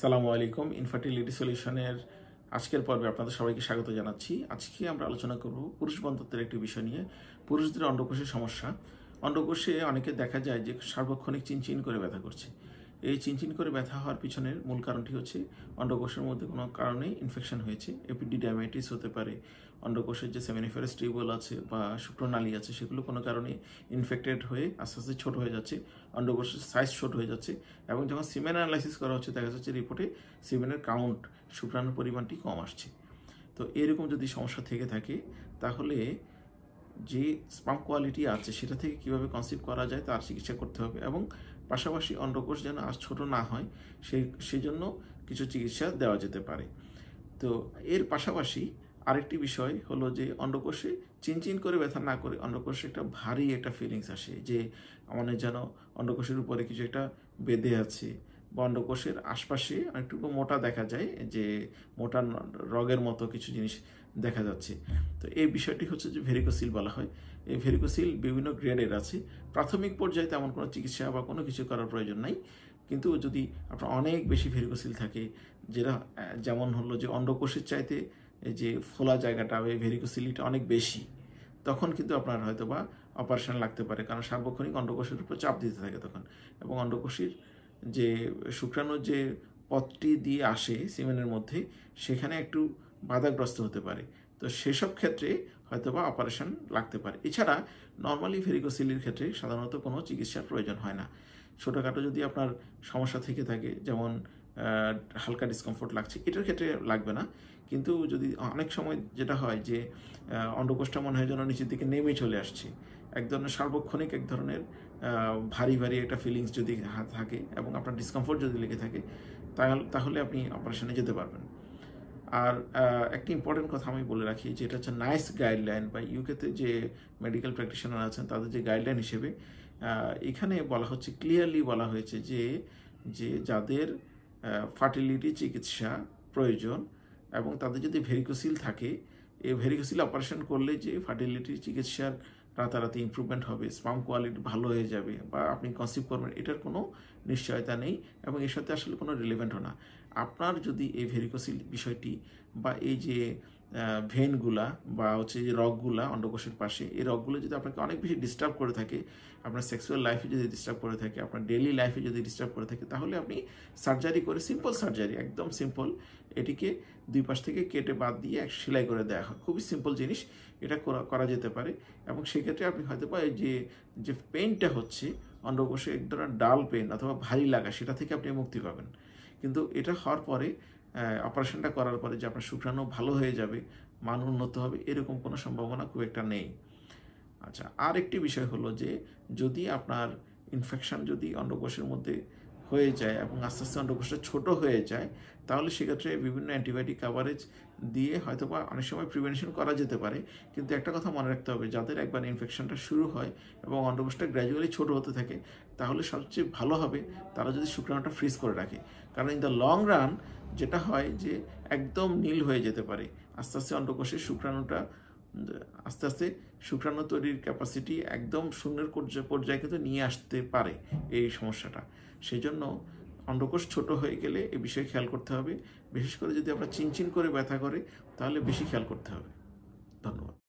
সালামু আলাইকুম ইনফার্টিলিটি সলিউশনের আজকের পর্বে আপনাদের সবাইকে স্বাগত জানাচ্ছি আজকে আমরা আলোচনা করব পুরুষ বন্ধত্বের একটি বিষয় নিয়ে পুরুষদের অন্ডকোষের সমস্যা অন্ডকোষে অনেকে দেখা যায় যে সার্বক্ষণিক চিনচিন করে ব্যথা করছে এই চিনচিন করে ব্যথা হওয়ার পিছনের মূল কারণটি হচ্ছে অন্ডকোষের মধ্যে কোনো কারণে ইনফেকশন হয়েছে এপিডিডাইমাইটিস হতে পারে অন্ডকোষের যে সেমিনিফেরাস টিউবওয়েল আছে বা শুক্রনালী আছে সেগুলো কোনো কারণে ইনফেক্টেড হয়ে আস্তে আস্তে ছোট হয়ে যাচ্ছে অন্ডকোষের সাইজ ছোট হয়ে যাচ্ছে এবং যখন সিমেন অ্যানালাইসিস করা হচ্ছে দেখা যাচ্ছে রিপোর্টে সিমেনের কাউন্ট শুক্রাণুর পরিমাণটি কম আসছে তো এরকম যদি সমস্যা থেকে থাকে তাহলে যে স্পাম কোয়ালিটি আছে সেটা থেকে কিভাবে কনসিভ করা যায় তার চিকিৎসা করতে হবে এবং পাশাপাশি অন্ডকোষ যেন আর ছোট না হয় সেই সেজন্য কিছু চিকিৎসা দেওয়া যেতে পারে তো এর পাশাপাশি আরেকটি বিষয় হলো যে অন্ডকোষে চিনচিন করে ব্যথা না করে অন্ডকোষে একটা ভারী একটা ফিলিংস আসে যে আমাদের যেন অন্ডকোষের উপরে কিছু একটা বেঁধে আছে বা অন্ডকোষের আশপাশে অনেকটুকু মোটা দেখা যায় যে মোটা রগের মতো কিছু জিনিস দেখা যাচ্ছে তো এই বিষয়টি হচ্ছে যে ভেরিকোসিল বলা হয় এই ভেরিকোসিল বিভিন্ন গ্রেডের আছে প্রাথমিক পর্যায়ে তেমন কোনো চিকিৎসা বা কোনো কিছু করার প্রয়োজন নাই কিন্তু যদি আপনার অনেক বেশি ভেরিকোসিল থাকে যেটা যেমন হলো যে অন্ডকোষের চাইতে যে ফোলা জায়গাটা ওই ভেরিকোসিলিটা অনেক বেশি তখন কিন্তু আপনার হয়তো বা অপারেশন লাগতে পারে কারণ সার্বক্ষণিক অন্ডকোষের উপর চাপ দিতে থাকে তখন এবং অন্ডকোষের যে শুক্রাণুর যে পথটি দিয়ে আসে সিমেনের মধ্যে সেখানে একটু বাধাগ্রস্ত হতে পারে তো সেসব ক্ষেত্রে হয়তোবা অপারেশন লাগতে পারে এছাড়া নর্মালি ভেরিকোসিলির ক্ষেত্রে সাধারণত কোনো চিকিৎসার প্রয়োজন হয় না ছোটোখাটো যদি আপনার সমস্যা থেকে থাকে যেমন হালকা ডিসকমফোর্ট লাগছে এটার ক্ষেত্রে লাগবে না কিন্তু যদি অনেক সময় যেটা হয় যে অন্ডকোষ্ঠা মনে হয় যেন নিচের দিকে নেমে চলে আসছে এক ধরনের সার্বক্ষণিক এক ধরনের ভারী ভারী একটা ফিলিংস যদি থাকে এবং আপনার ডিসকমফোর্ট যদি লেগে থাকে তাহলে আপনি অপারেশনে যেতে পারবেন আর একটা ইম্পর্টেন্ট কথা আমি বলে রাখি যেটা হচ্ছে নাইস গাইডলাইন বা ইউকেতে যে মেডিকেল প্র্যাকটিশনার আছেন তাদের যে গাইডলাইন হিসেবে এখানে বলা হচ্ছে ক্লিয়ারলি বলা হয়েছে যে যে যাদের ফার্টিলিটি চিকিৎসা প্রয়োজন এবং তাদের যদি ভেরিকোসিল থাকে এই ভেরিকোসিল অপারেশন করলে যে ফার্টিলিটি চিকিৎসার রাতারাতি ইম্প্রুভমেন্ট হবে স্পাম কোয়ালিটি ভালো হয়ে যাবে বা আপনি কনসিভ করবেন এটার কোনো নিশ্চয়তা নেই এবং এর সাথে আসলে কোনো রিলেভেন্টও না আপনার যদি এই ভেরিকোসিল বিষয়টি বা এই যে ভেনগুলা বা হচ্ছে যে রগগুলা অন্ডকোষের পাশে এই রগগুলো যদি আপনাকে অনেক বেশি ডিস্টার্ব করে থাকে আপনার সেক্সুয়াল লাইফে যদি ডিস্টার্ব করে থাকে আপনার ডেলি লাইফে যদি ডিস্টার্ব করে থাকে তাহলে আপনি সার্জারি করে সিম্পল সার্জারি একদম সিম্পল এটিকে দুই পাশ থেকে কেটে বাদ দিয়ে এক সেলাই করে দেওয়া হয় খুবই সিম্পল জিনিস এটা করা যেতে পারে এবং সেক্ষেত্রে আপনি হয়তো পারে যে যে পেনটা হচ্ছে অন্ডকোষে এক ধরনের ডাল পেন অথবা ভারী লাগা সেটা থেকে আপনি মুক্তি পাবেন কিন্তু এটা হওয়ার পরে অপারেশনটা করার পরে যে আপনার শুক্রাণু ভালো হয়ে যাবে মান উন্নত হবে এরকম কোনো সম্ভাবনা খুব একটা নেই আচ্ছা আর একটি বিষয় হলো যে যদি আপনার ইনফেকশান যদি অন্ডকোষের মধ্যে হয়ে যায় এবং আস্তে আস্তে অন্ডকোষটা ছোট হয়ে যায় তাহলে সেক্ষেত্রে বিভিন্ন অ্যান্টিবায়োটিক কাভারেজ দিয়ে হয়তো বা অনেক সময় প্রিভেনশন করা যেতে পারে কিন্তু একটা কথা মনে রাখতে হবে যাদের একবার ইনফেকশনটা শুরু হয় এবং অন্ডকোষটা গ্র্যাজুয়ালি ছোট হতে থাকে তাহলে সবচেয়ে ভালো হবে তারা যদি শুক্রাণুটা ফ্রিজ করে রাখে কারণ ইন দ্য লং রান যেটা হয় যে একদম নীল হয়ে যেতে পারে আস্তে আস্তে অন্ডকোষের শুক্রাণুটা আস্তে আস্তে শুক্রাণু তৈরির ক্যাপাসিটি একদম শূন্যের পর্যায়ে কিন্তু নিয়ে আসতে পারে এই সমস্যাটা সেই জন্য অন্ডকোষ ছোট হয়ে গেলে এ বিষয়ে খেয়াল করতে হবে বিশেষ করে যদি আমরা চিনচিন করে ব্যথা করে তাহলে বেশি খেয়াল করতে হবে ধন্যবাদ